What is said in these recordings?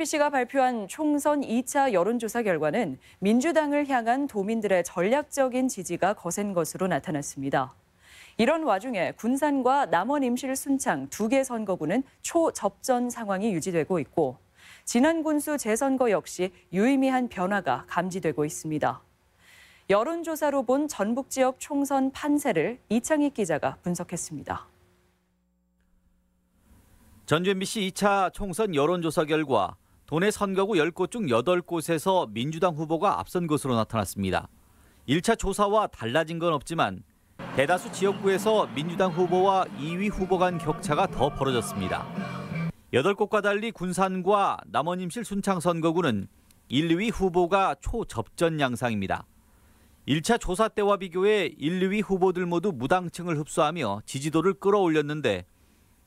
MBC가 발표한 총선 2차 여론조사 결과는 민주당을 향한 도민들의 전략적인 지지가 거센 것으로 나타났습니다. 이런 와중에 군산과 남원 임실 순창 두 개 선거구는 초접전 상황이 유지되고 있고 지난 군수 재선거 역시 유의미한 변화가 감지되고 있습니다. 여론조사로 본 전북 지역 총선 판세를 이창익 기자가 분석했습니다. 전주 MBC 2차 총선 여론조사 결과 도내 선거구 10곳 중 8곳에서 민주당 후보가 앞선 것으로 나타났습니다. 1차 조사와 달라진 건 없지만 대다수 지역구에서 민주당 후보와 2위 후보 간 격차가 더 벌어졌습니다. 8곳과 달리 군산과 남원임실 순창 선거구는 1, 2위 후보가 초접전 양상입니다. 1차 조사 때와 비교해 1, 2위 후보들 모두 무당층을 흡수하며 지지도를 끌어올렸는데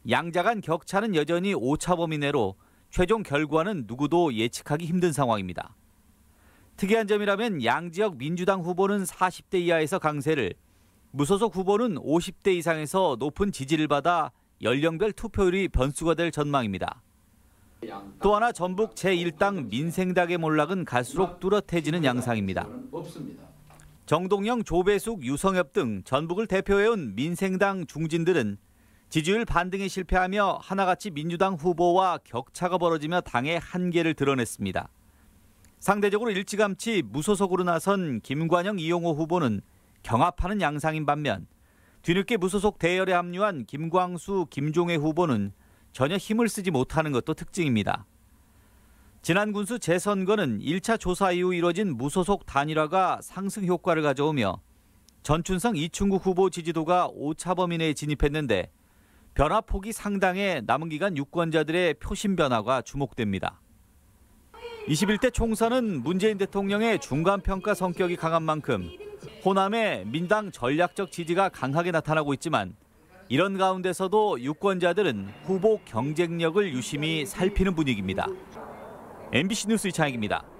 양자 간 격차는 여전히 오차범위 내로 최종 결과는 누구도 예측하기 힘든 상황입니다. 특이한 점이라면 양지역 민주당 후보는 40대 이하에서 강세를, 무소속 후보는 50대 이상에서 높은 지지를 받아 연령별 투표율이 변수가 될 전망입니다. 또 하나 전북 제1당 민생당의 몰락은 갈수록 뚜렷해지는 양상입니다. 정동영, 조배숙, 유성엽 등 전북을 대표해온 민생당 중진들은 지지율 반등에 실패하며 하나같이 민주당 후보와 격차가 벌어지며 당의 한계를 드러냈습니다. 상대적으로 일찌감치 무소속으로 나선 김관영 이용호 후보는 경합하는 양상인 반면 뒤늦게 무소속 대열에 합류한 김광수 김종혜 후보는 전혀 힘을 쓰지 못하는 것도 특징입니다. 지난 군수 재선거는 1차 조사 이후 이뤄진 무소속 단일화가 상승 효과를 가져오며 전춘성 이충국 후보 지지도가 5차범위 내에 진입했는데 변화폭이 상당해 남은 기간 유권자들의 표심 변화가 주목됩니다. 21대 총선은 문재인 대통령의 중간평가 성격이 강한 만큼 호남의 민당 전략적 지지가 강하게 나타나고 있지만 이런 가운데서도 유권자들은 후보 경쟁력을 유심히 살피는 분위기입니다. MBC 뉴스 이창익입니다.